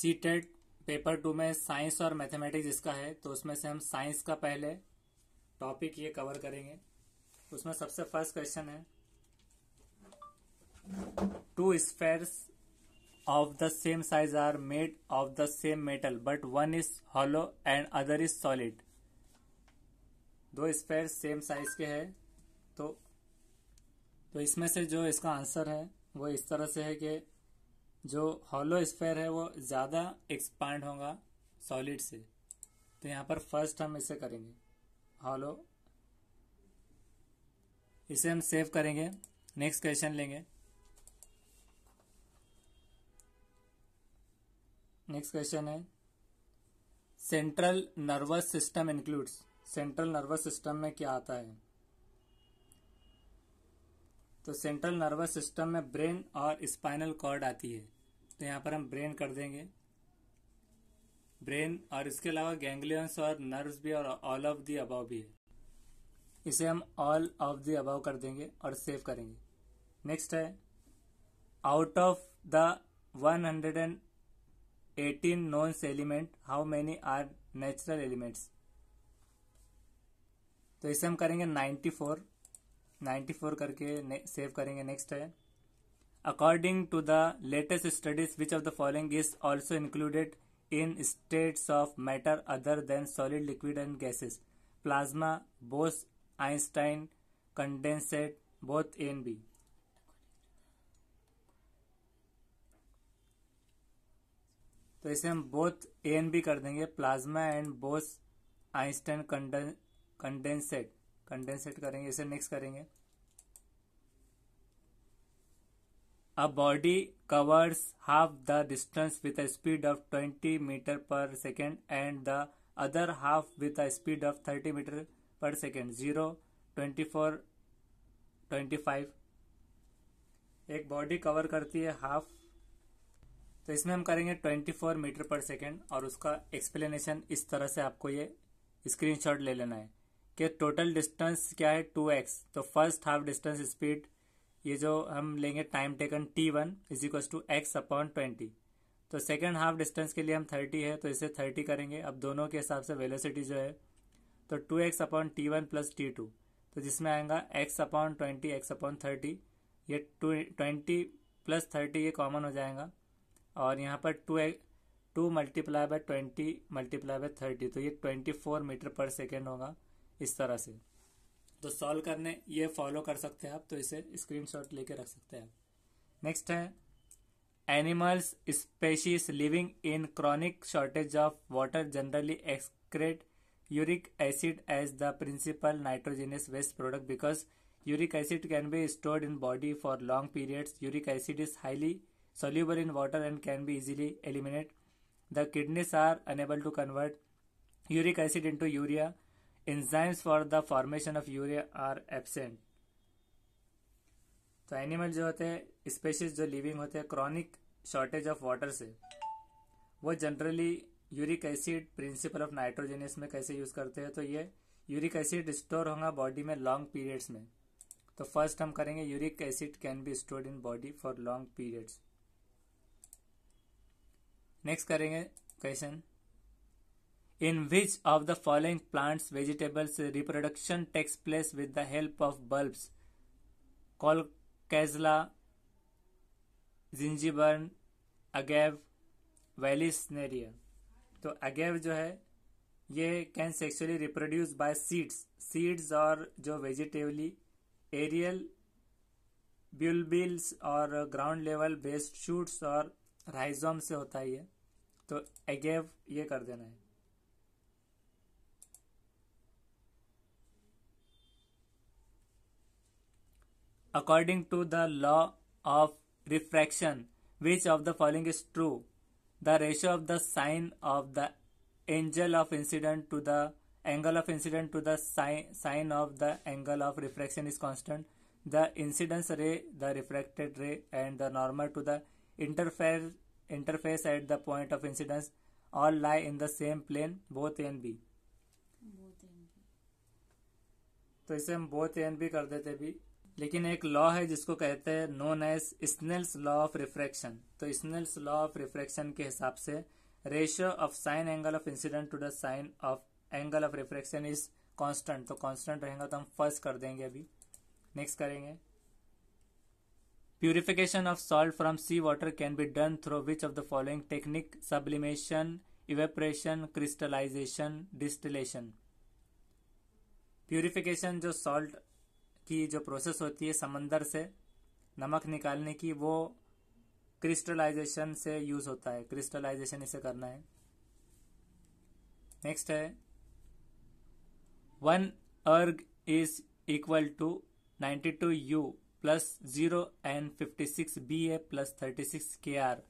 सी TET paper two में science और mathematics इसका है तो उसमें से हम साइंस का पहले टॉपिक ये कवर करेंगे उसमें सबसे फर्स्ट क्वेश्चन है two spheres of the same size are made of the same metal but one is hollow and other is solid दो स्पेयर सेम साइज के हैं तो तो इसमें से जो इसका आंसर है वो इस तरह से है कि जो हॉलो स्फेयर है वो ज़्यादा एक्सपांड होगा सॉलिड से तो यहाँ पर फर्स्ट हम इसे करेंगे हॉलो इसे हम सेव करेंगे नेक्स्ट क्वेश्चन लेंगे नेक्स्ट क्वेश्चन है central nervous system includes central nervous system में क्या आता है तो सेंट्रल नर्वस सिस्टम में ब्रेन और स्पाइनल कॉर्ड आती है तो यहाँ पर हम ब्रेन कर देंगे ब्रेन और इसके अलावा गैंग्लियंस और नर्व्स भी और ऑल ऑफ दी अबाव भी है इसे हम ऑल ऑफ दी अबाव कर देंगे और सेव करेंगे नेक्स्ट है out of the 118 known element how many are natural elements तो इसे हम करेंगे 94 नाइन्टी फोर करके सेव करेंगे नेक्स्ट है according to the latest studies which of the following is also included in states of matter other than solid liquid and gases plasma Bose Einstein condensate both A and B तो इसे हम both A and B कर देंगे plasma and Bose Einstein condensate condensate करेंगे इसे mix करेंगे a body covers half the distance with a speed of twenty metre per second and the other half with a speed of thirty metre per second zero twenty four twenty five एक body cover करती है half तो इसमें हम करेंगे twenty four metre per second और उसका explanation इस तरह से आपको ये स्क्रीनशॉट ले लेना है कि टोटल डिस्टेंस क्या है टू एक्स तो फर्स्ट हाफ डिस्टेंस स्पीड ये जो हम लेंगे time taken T one is equal to X upon twenty तो सेकेंड हाफ डिस्टेंस के लिए हम थर्टी है तो इसे थर्टी करेंगे अब दोनों के हिसाब से वेलोसिटी जो है तो two X upon T one plus T two तो जिसमें आएगा X upon twenty X upon thirty ये टू ट्वेंटी प्लस थर्टी ये कॉमन हो जाएगा और यहाँ पर two two multiply by twenty multiply by thirty तो ये twenty four metre per second होगा इस तरह से तो सॉल्व करने ये फॉलो कर सकते हैं आप तो इसे स्क्रीन शॉट लेके रख सकते हैं नेक्स्ट है animals species living in chronic shortage of water generally excrete uric acid as the principal nitrogenous waste product because uric acid can be stored in body for long periods uric acid is highly soluble in water and can be easily eliminate the kidneys are unable to convert uric acid into urea enzymes for the formation of urea are absent तो animal जो होते हैं species जो living होते हैं chronic shortage of water से वो generally uric acid principal of nitrogenous में कैसे यूज करते हैं तो ये यूरिक एसिड स्टोर होगा बॉडी में लॉन्ग पीरियड्स में तो फर्स्ट हम करेंगे uric acid can be stored in body for long periods next करेंगे question In which of the following plants vegetables reproduction takes with the help of of bulbs? Colcazla, जिंजीबर्न agave vallisneria तो agave जो है ये can sexually reproduce by seeds seeds और जो vegetatively aerial bulbils और ground level based shoots और rhizome से होता ही है तो एगेव ये कर देना है according to the law of refraction, which of the following is true? The ratio of the sine of the angle of incident to the angle of incident to the sine, sine of the angle of refraction is constant. The incidence ray, the refracted ray, and the normal to the interface interface at the point of incidence all lie in the same plane, both A and B. तो इसे हम both A and B कर देते लेकिन एक law है जिसको कहते हैं known as Snell's law of refraction तो स्नेल्स लॉ ऑफ रिफ्रैक्शन के हिसाब से ratio of sine angle of incident to the sine of angle of refraction is constant तो कांस्टेंट रहेगा तो हम फर्स्ट कर देंगे अभी नेक्स्ट करेंगे purification of salt from sea water can be done through which of the following technique sublimation evaporation crystallisation distillation purification जो salt की जो प्रोसेस होती है समंदर से नमक निकालने की वो क्रिस्टलाइजेशन से यूज होता है क्रिस्टलाइजेशन इसे करना है नेक्स्ट है one erg is equal to ninety two U plus zero N fifty six B A plus thirty six K R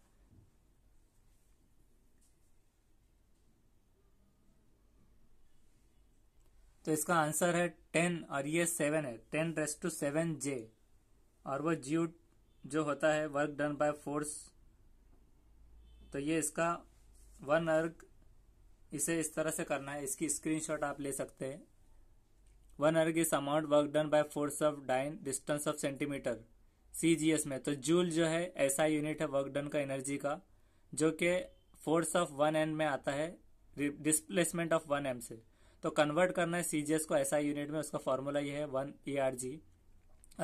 तो इसका आंसर है टेन और ये सेवन है ten raise to seven J और वो ज्यूट जो होता है वर्क डन बाय फोर्स तो ये इसका वन अर्ग इसे इस तरह से करना है इसकी स्क्रीनशॉट आप ले सकते हैं one erg is amount work done by force of dyne distance of centimetre CGS में तो जूल जो है ऐसा यूनिट है वर्क डन का एनर्जी का जो कि फोर्स ऑफ वन एम में आता है डिस्प्लेसमेंट ऑफ वन एम से तो कन्वर्ट करना है सीजीएस को ऐसा यूनिट में उसका फॉर्मूला ये है one E R G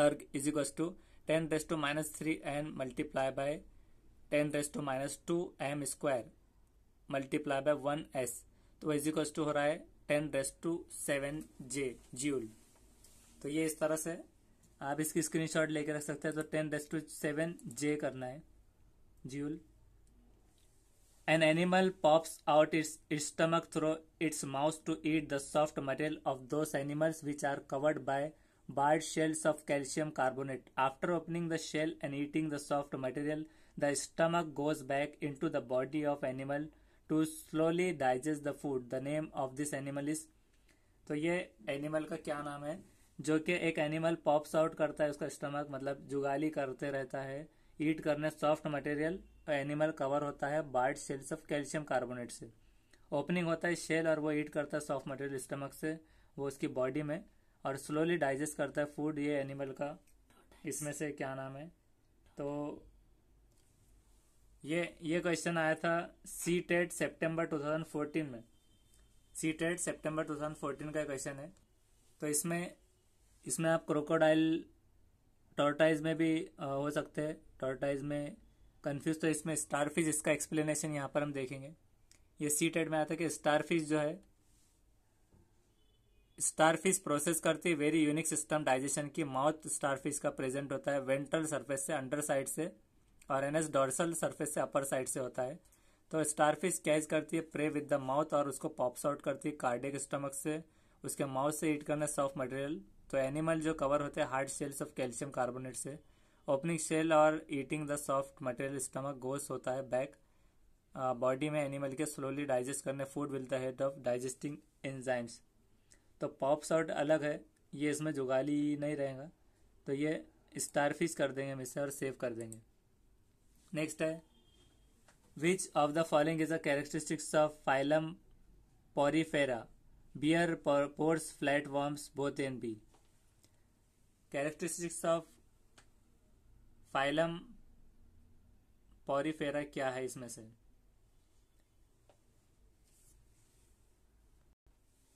erg is equal to ten raise to minus three N multiply by ten raise to minus two M square multiply by one S तो is to हो रहा है ten raise to seven J joule तो ये इस तरह से आप इसकी स्क्रीनशॉट लेके रख सकते हैं तो ten raise to seven J करना है joule An animal pops out its, its stomach through its mouth to eat the soft material of those animals which are covered by barred shells of calcium carbonate. After opening the shell and eating the soft material, the stomach goes back into the body of animal to slowly digest the food. The name of this animal is तो ये animal का क्या नाम है जो कि एक animal pops out करता है उसका स्टमक मतलब जुगाली करते रहता है ईट करने सॉफ्ट मटेरियल एनिमल कवर होता है hard shells of calcium carbonate से ओपनिंग होता है शेल और वो ईट करता है सॉफ्ट मटेरियल स्टमक से वो उसकी बॉडी में और स्लोली डाइजेस्ट करता है फूड ये एनिमल का इसमें से क्या नाम है तो ये ये क्वेश्चन आया था सी टेट सेप्टेम्बर फोर्टीन में सी टेट सेप्टेम्बर फोर्टीन का क्वेश्चन है तो इसमें इसमें आप क्रोकोडाइल टोर्टाइज में भी हो सकते हैं टोर्टाइज में कन्फ्यूज तो इसमें स्टारफिश इसका एक्सप्लेनेशन यहाँ पर हम देखेंगे ये सी टेड में आता है कि स्टारफिश जो है स्टारफिश प्रोसेस करती है वेरी यूनिक सिस्टम डाइजेशन की माउथ स्टारफिश का प्रेजेंट होता है वेंट्रल सरफेस से अंडर साइड से और एनएस डॉर्सल सरफेस से अपर साइड से होता है तो स्टारफिश कैच करती है प्रे विद द माउथ और उसको पॉप्स आउट करती है कार्डिक स्टमक से उसके माउथ से ईट करना सॉफ्ट मटेरियल तो एनिमल जो कवर होते हैं hard shells of calcium carbonate से ओपनिंग शेल और eating the soft material stomach goes होता है बैक बॉडी में एनिमल के स्लोली डाइजेस्ट करने food will the head of digesting enzymes तो पॉप शॉट अलग है ये इसमें जुगाली नहीं रहेगा तो ये स्टारफिश कर देंगे हम इसे और सेव कर देंगे नेक्स्ट है which of the following is a characteristics of phylum Porifera bear pores flat worms both and B characteristics of phylum Porifera क्या है इसमें से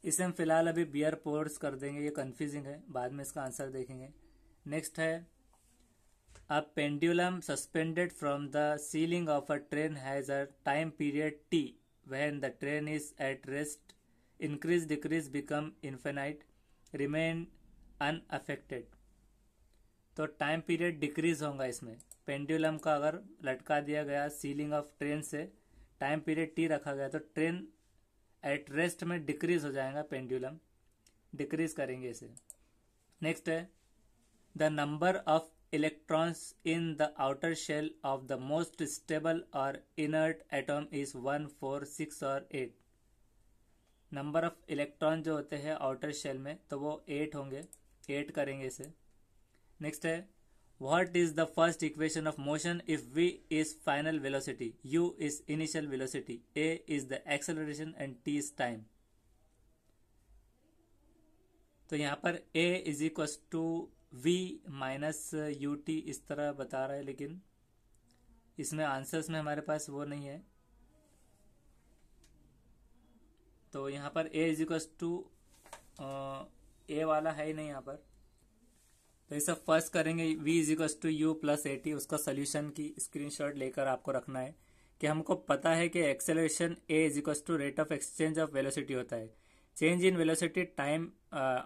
इसे हम फिलहाल अभी बियर पोर्स कर देंगे ये कंफ्यूजिंग है बाद में इसका आंसर देखेंगे नेक्स्ट है a pendulum suspended from the ceiling of a train has a time period T when the train is at rest increase decrease become infinite remain unaffected तो टाइम पीरियड डिक्रीज होगा इसमें pendulum का अगर लटका दिया गया ceiling of train से time period T रखा गया तो ट्रेन एट रेस्ट में डिक्रीज हो जाएगा पेंडुलम डिक्रीज करेंगे इसे नेक्स्ट है the number of electrons in the outer shell of the most stable और inert atom is one four six और एट नंबर ऑफ इलेक्ट्रॉन जो होते हैं आउटर शेल में तो वो एट होंगे एट करेंगे इसे नेक्स्ट है what is the first equation of motion if V is final velocity U is initial velocity A is the acceleration and T is time तो यहाँ पर A is equal to V minus U T इस तरह बता रहा है लेकिन इसमें आंसर्स में हमारे पास वो नहीं है तो यहाँ पर ए इज इक्व टू ए वाला है ही नहीं यहाँ पर तो ये सब फर्स्ट करेंगे v is equal to U plus A T उसका सोल्यूशन की स्क्रीनशॉट लेकर आपको रखना है कि हमको पता है कि acceleration a is equal to rate of exchange of velocity होता है change in velocity time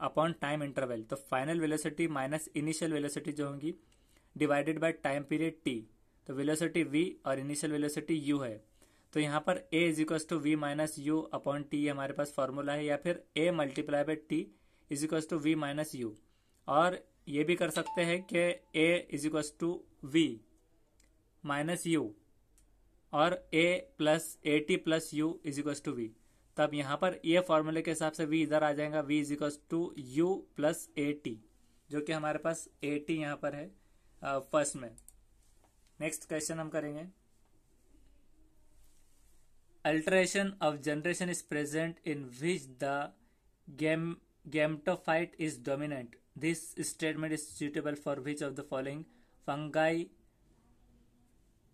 upon time interval तो final velocity minus initial velocity जो होंगी divided by time period t तो वेलोसिटी v और इनिशियल वेलोसिटी u है तो यहाँ पर a is equal to V minus U upon T हमारे पास फॉर्मूला है या फिर a multiply by T is equal to V minus U और ये भी कर सकते हैं कि A is equals to V minus U और A plus A T plus U is equals to V तब यहां पर ये फॉर्मूले के हिसाब से वी इधर आ जाएगा V is equals to U plus A T जो कि हमारे पास ए टी यहां पर है फर्स्ट में नेक्स्ट क्वेश्चन हम करेंगे alternation of generation is present in which the game gametophyte is dominant This statement is suitable for which of the following fungi,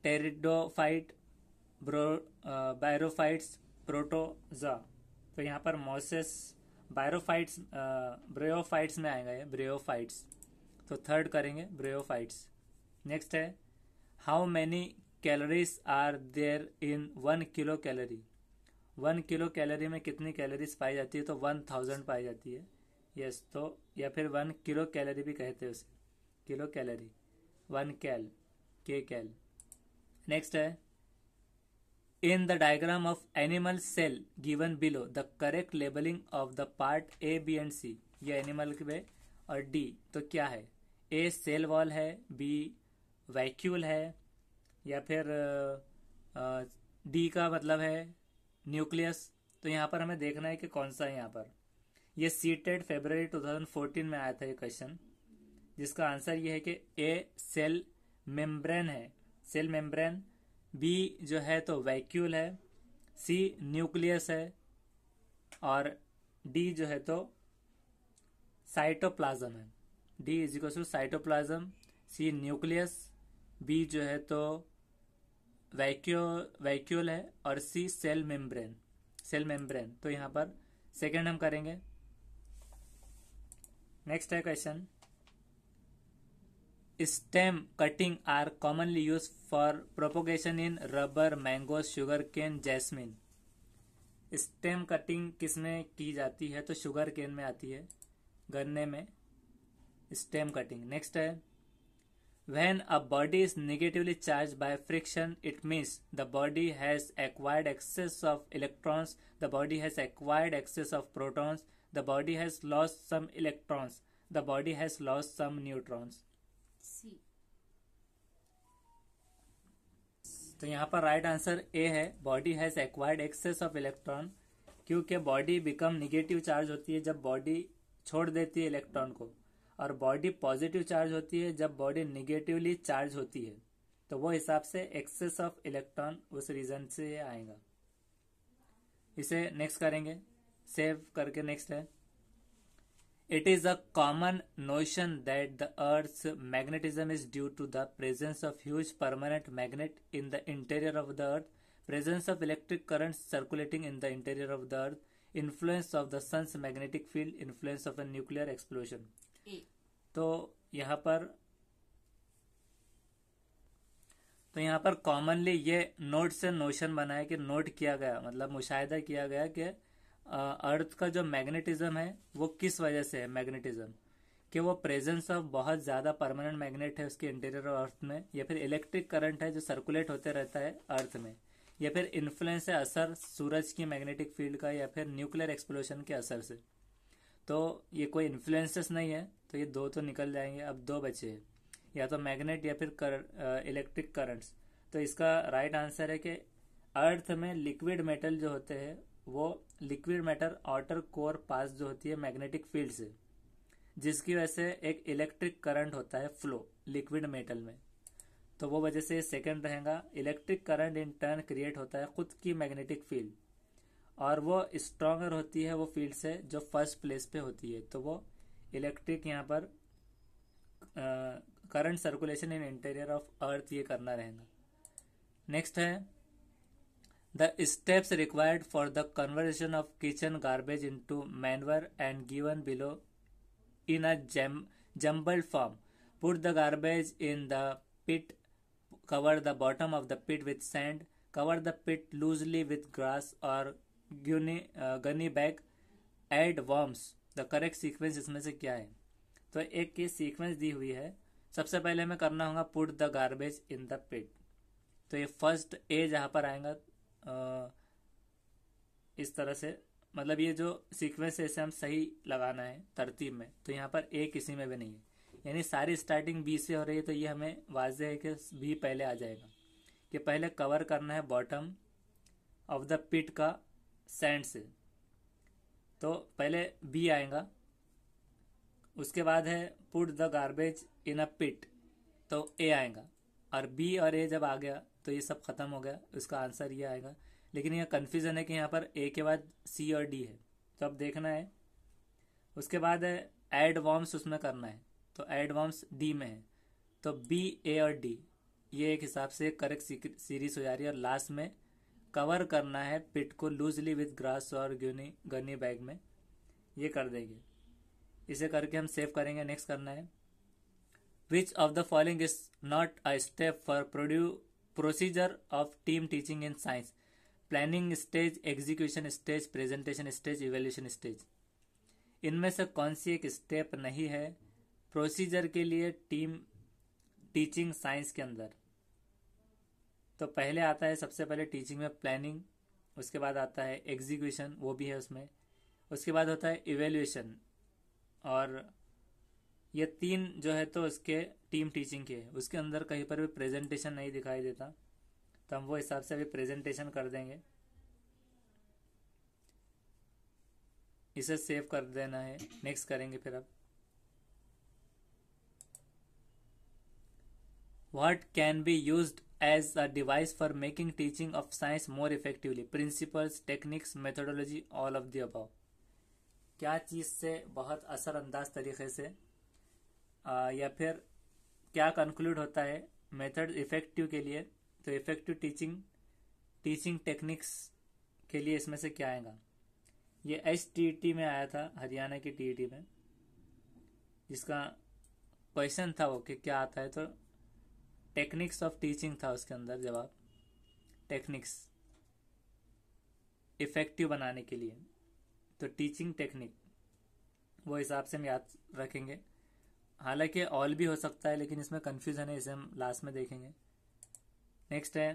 pteridophyte, bro, uh, bryophytes, protozoa तो यहाँ पर Moses बायरोफाइट्स ब्रेओफाइट्स में आएगा ये ब्रेओफाइट्स तो थर्ड करेंगे ब्रेओफाइट्स नेक्स्ट है how many calories are there in one kilo calorie one kilo calorie में कितनी कैलोरीज पाई जाती है तो वन थाउजेंड पाई जाती है यस तो या फिर वन किलो कैलोरी भी कहते हैं उसे किलो कैलोरी वन कैल के कैल नेक्स्ट है in the diagram of animal cell given below the correct labelling of the part A B and C ये एनिमल के और डी तो क्या है ए सेल वॉल है बी वैक्यूल है या फिर डी का मतलब है न्यूक्लियस तो यहाँ पर हमें देखना है कि कौन सा है यहाँ पर ये सी टेट फेबर 2014 में आया था ये क्वेश्चन जिसका आंसर ये है कि ए सेल मेम्ब्रेन है सेल मेम्ब्रेन बी जो है तो वैक्यूल है सी न्यूक्लियस है और डी जो है तो साइटोप्लाज्म है D is equal to cytoplasm C nucleus B जो है तो वैक्यू वैक्यूल है और C cell membrane cell membrane तो यहाँ पर सेकेंड हम करेंगे नेक्स्ट है question stem cutting are commonly use for propagation in rubber mango sugar cane jasmine stem cutting किस में की जाती है तो शुगर केन में आती है गन्ने में स्टेम कटिंग नेक्स्ट है when a body is negatively charge by friction it means the body has acquired excess of electrons the body has acquired excess of protons the body has lost some electrons the body has lost some neutrons C. तो यहाँ पर right answer A है body has acquired excess of electron क्योंकि body become negative charge होती है जब body छोड़ देती है इलेक्ट्रॉन को और बॉडी पॉजिटिव चार्ज होती है जब बॉडी निगेटिवली चार्ज होती है तो वो हिसाब से एक्सेस ऑफ इलेक्ट्रॉन उस रीजन से आएगा इसे नेक्स्ट करेंगे सेव करके नेक्स्ट है it is a common notion that the earth magnetism is due to the presence of huge permanent magnet in the interior of the earth presence of electric current circulating in the interior of the earth influence of the sun's magnetic field influence of a nuclear explosion तो यहां पर तो यहां पर commonly ये note से notion बनाया कि नोट किया गया मतलब मुशाह किया गया कि अर्थ का जो मैग्नेटिज्म है वो किस वजह से है मैग्नेटिज्म कि वो प्रेजेंस ऑफ बहुत ज्यादा परमानेंट मैग्नेट है उसके इंटीरियर अर्थ में या फिर इलेक्ट्रिक करंट है जो सर्कुलेट होते रहता है अर्थ में या फिर इन्फ्लुएंस है असर सूरज की मैग्नेटिक फील्ड का या फिर न्यूक्लियर एक्सप्लोशन के असर से तो ये कोई इन्फ्लुएंसेस नहीं है तो ये दो तो निकल जाएंगे अब दो बचे हैं या तो मैग्नेट या फिर कर, इलेक्ट्रिक करंट्स तो इसका राइट right आंसर है कि अर्थ में लिक्विड मेटल जो होते हैं वो लिक्विड मैटर आउटर कोर पास जो होती है मैग्नेटिक फील्ड से जिसकी वजह से एक इलेक्ट्रिक करंट होता है फ्लो लिक्विड मेटल में तो वो वजह से सेकंड रहेगा electric current in turn create होता है खुद की मैग्नेटिक फील्ड और वो स्ट्रांगर होती है वो फील्ड से जो फर्स्ट प्लेस पे होती है तो वो इलेक्ट्रिक यहाँ पर current circulation in interior of earth ये करना रहेगा नेक्स्ट है the steps required for the conversion of kitchen garbage into manure and given below in a jam- jumbled form. Put the garbage in the pit, cover the bottom of the pit with sand, cover the pit loosely with grass or gunny, uh, gunny bag, add worms. The correct sequence इसमें से क्या है तो एक की sequence दी हुई है सबसे पहले हमें करना होगा put the garbage in the pit तो ये फर्स्ट ए जहां पर आएगा इस तरह से मतलब ये जो सीक्वेंस है इसे हम सही लगाना है तरतीब में तो यहाँ पर ए किसी में भी नहीं है यानी सारी स्टार्टिंग बी से हो रही है तो ये हमें वाजह है कि बी पहले आ जाएगा कि पहले कवर करना है बॉटम ऑफ द पिट का सैंड से तो पहले बी आएगा उसके बाद है put the garbage in a pit तो ए आएगा और बी और ए जब आ गया तो ये सब खत्म हो गया इसका आंसर ये आएगा लेकिन यह कन्फ्यूज़न है कि यहाँ पर ए के बाद सी और डी है तो अब देखना है उसके बाद है एड वॉम्स उसमें करना है तो एड वॉम्स डी में है तो बी ए और डी ये एक हिसाब से करेक्ट सीरीज हो जा रही है और लास्ट में कवर करना है पिट को लूजली विथ ग्रास और गनी गनी बैग में ये कर देंगे इसे करके हम सेव करेंगे नेक्स्ट करना है which of the following is not a step for प्रोड्यू procedure of team teaching in science planning stage execution stage presentation stage evaluation stage इनमें से कौन सी एक स्टेप नहीं है प्रोसीजर के लिए टीम टीचिंग साइंस के अंदर तो पहले आता है सबसे पहले टीचिंग में प्लानिंग उसके बाद आता है एग्जीक्यूशन वो भी है उसमें उसके बाद होता है इवेल्यूशन और ये तीन जो है तो उसके टीम टीचिंग के उसके अंदर कहीं पर भी प्रेजेंटेशन नहीं दिखाई देता तो हम वो हिसाब से अभी प्रेजेंटेशन कर देंगे इसे सेव कर देना है नेक्स्ट करेंगे फिर अब what can be use as a device for making teaching of science more effectively principles techniques methodology all of the above क्या चीज से बहुत असरअंदाज तरीके से या फिर क्या कंक्लूड होता है मेथड इफेक्टिव के लिए तो इफेक्टिव टीचिंग टीचिंग टेक्निक्स के लिए इसमें से क्या आएगा ये एच टी टी में आया था हरियाणा की टी टी में जिसका क्वेश्चन था वो कि क्या आता है तो टेक्निक्स ऑफ टीचिंग था उसके अंदर जवाब टेक्निक्स इफेक्टिव बनाने के लिए तो टीचिंग टेक्निक वो हिसाब से हम याद रखेंगे हालांकि ऑल भी हो सकता है लेकिन इसमें कंफ्यूजन है इसे हम लास्ट में देखेंगे नेक्स्ट है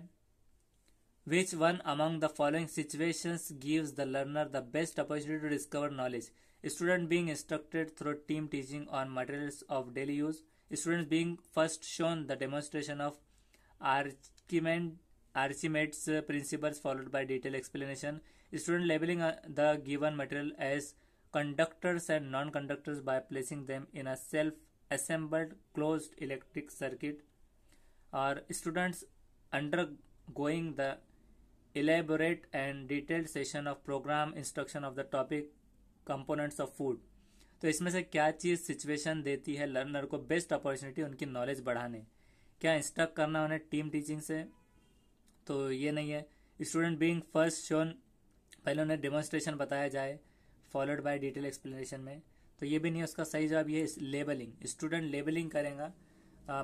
which one among the following situation gives the learner the best opportunity to discover knowledge student being instructed through team teaching on materials of daily use student being first shown the demonstration of आर्किमेंट Archimedes principle followed by detail explanation student labelling the given material as conductors and non conductors by placing them in a self assembled closed electric circuit or students undergoing the elaborate and detailed session of programme instruction of the topic components of food तो इसमें से क्या चीज़ situation देती है learner को best opportunity उनकी knowledge बढ़ाने क्या इंस्ट्रक्ट करना उन्हें टीम टीचिंग से तो ये नहीं है स्टूडेंट बीइंग फर्स्ट शोन पहले उन्हें डेमोन्स्ट्रेशन बताया जाए फॉलोड बाय डिटेल एक्सप्लेनेशन में तो ये भी नहीं उसका सही जवाब ये लेबलिंग स्टूडेंट लेबलिंग करेगा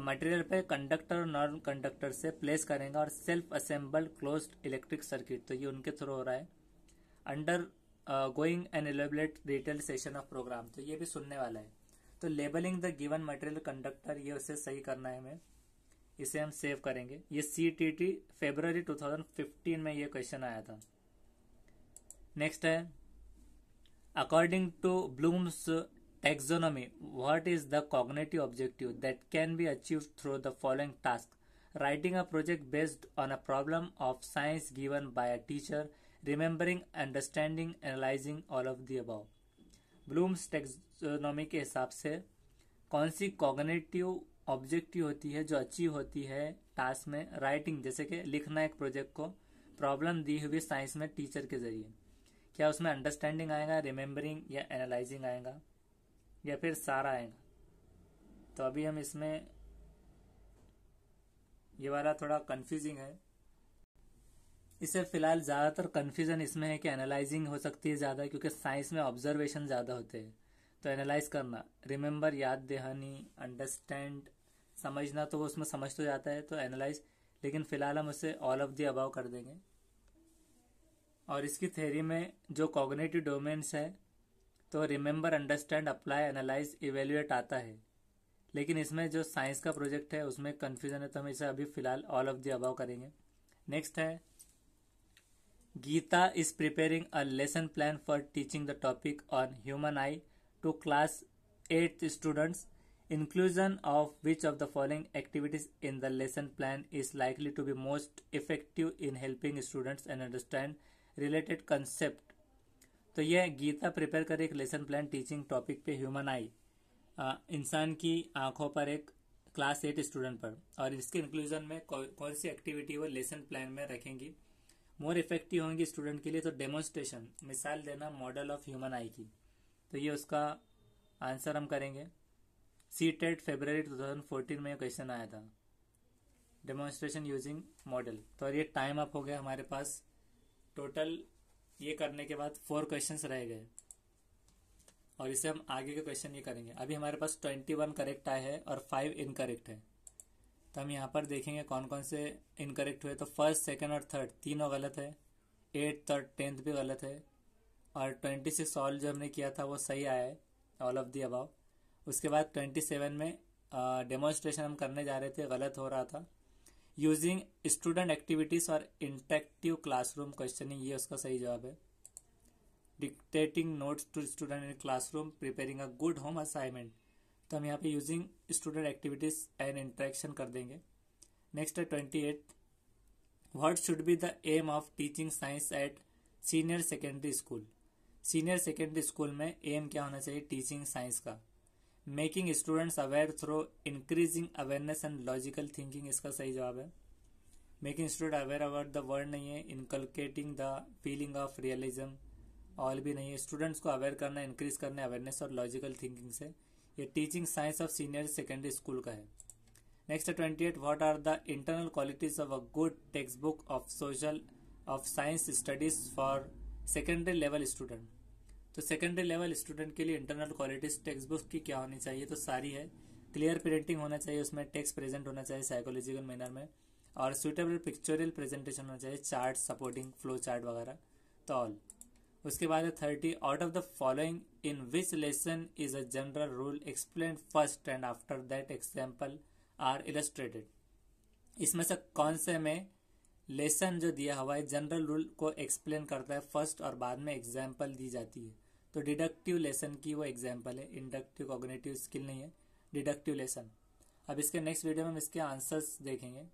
मटेरियल पे कंडक्टर और नॉन कंडक्टर से प्लेस करेगा और self assemble close electric circuit तो ये उनके थ्रू हो रहा है undergoing and elaborate detail session of programme तो ये भी सुनने वाला है तो labelling the given material conductor ये उसे सही करना है हमें इसे हम सेव करेंगे ये सी टी टी फेब्रवरी 2015 में ये क्वेश्चन आया था नेक्स्ट है According to Bloom's taxonomy, what is the cognitive objective that can be achieved through the following tasks? Writing a project based on a problem of science given by a teacher, remembering, understanding, analyzing all of the above. Bloom's taxonomy के हिसाब से कौन सी cognitive objective होती है जो achieve होती है task में राइटिंग जैसे कि लिखना एक प्रोजेक्ट को प्रॉब्लम दी हुई साइंस में टीचर के जरिए क्या उसमें अंडरस्टैंडिंग आएगा रिमेम्बरिंग या एनालाइजिंग आएगा या फिर सारा आएगा तो अभी हम इसमें ये वाला थोड़ा कंफ्यूजिंग है इसे फिलहाल ज़्यादातर कंफ्यूजन इसमें है कि एनालाइजिंग हो सकती है ज़्यादा क्योंकि साइंस में ऑब्जर्वेशन ज़्यादा होते हैं तो एनालाइज करना रिमेम्बर याद दहानी अंडरस्टैंड समझना तो वो उसमें समझ तो जाता है तो एनालाइज लेकिन फिलहाल हम उसे ऑल ऑफ दी अबाव कर देंगे और इसकी थ्योरी में जो कॉग्नेटिव डोमेन्स है तो remember understand apply analyse evaluate आता है लेकिन इसमें जो साइंस का प्रोजेक्ट है उसमें कन्फ्यूजन है तो हम इसे अभी फिलहाल ऑल ऑफ दी अबाव करेंगे नेक्स्ट है Geeta is preparing a lesson plan for teaching the topic on human eye to class eight students inclusion of which of the following activities in the lesson plan is likely to be most effective in helping students and understand related concept तो यह Geeta prepare कर एक lesson plan teaching topic पे human eye इंसान की आंखों पर एक क्लास एट स्टूडेंट पर और इसके इंक्लूजन में कौन सी एक्टिविटी वो लेसन प्लान में रखेंगी मोर इफेक्टिव होंगी स्टूडेंट के लिए तो डेमोन्स्ट्रेशन मिसाल देना मॉडल ऑफ ह्यूमन आई की तो ये उसका आंसर हम करेंगे सी टेट थाउजेंड फोर्टीन में क्वेश्चन आया था डेमोन्स्ट्रेशन यूजिंग मॉडल तो और ये टाइम अप हो गया हमारे पास टोटल ये करने के बाद फोर क्वेश्चन रह गए और इसे हम आगे के क्वेश्चन ये करेंगे अभी हमारे पास ट्वेंटी वन करेक्ट आए हैं और फाइव इनकरेक्ट है तो हम यहाँ पर देखेंगे कौन कौन से इनकरेक्ट हुए तो फर्स्ट सेकेंड और थर्ड तीनों गलत है एट्थ और टेंथ भी गलत है और ट्वेंटी से सॉल्व जो हमने किया था वो सही आया है ऑल ऑफ दी अबाव उसके बाद ट्वेंटी सेवन में डेमोन्स्ट्रेशन हम करने जा रहे थे गलत हो रहा था यूजिंग स्टूडेंट एक्टिविटीज और इंटेक्टिव क्लासरूम क्वेश्चनिंग ये उसका सही जवाब है dictating notes to student in classroom preparing a good home assignment तो हम यहाँ पे using student activities and interaction कर देंगे नेक्स्ट है twenty eight what should be the aim of teaching science at senior secondary school senior secondary school में aim क्या होना चाहिए टीचिंग साइंस का making students aware through increasing awareness and logical thinking इसका सही जवाब है making student aware about the word नहीं है inculcating the feeling of realism all भी नहीं है स्टूडेंट्स को अवेयर करना इंक्रीज करना अवेयरनेस और लॉजिकल थिंकिंग से ये teaching science of senior secondary school का है next twenty eight what are the internal qualities of a good textbook of social of science studies for secondary level student तो secondary level student के लिए internal qualities text book की क्या होनी चाहिए तो सारी है क्लियर प्रिंटिंग होना चाहिए उसमें टेक्स्ट प्रेजेंट होना चाहिए साइकोलॉजिकल मैनर में और सुटेबल पिक्चोरियल प्रेजेंटेशन होना चाहिए चार्ट सपोर्टिंग फ्लो चार्ट वगैरह तो ऑल उसके बाद है thirty out of the following in which lesson is a general rule explain first and after that example are illustrated इसमें से कौन से में लेसन जो दिया हुआ है जनरल रूल को एक्सप्लेन करता है फर्स्ट और बाद में एग्जाम्पल दी जाती है तो डिडक्टिव लेसन की वो एग्जाम्पल है इंडक्टिव कॉग्नेटिव स्किल नहीं है डिडक्टिव लेसन अब इसके नेक्स्ट वीडियो में हम इसके आंसर्स देखेंगे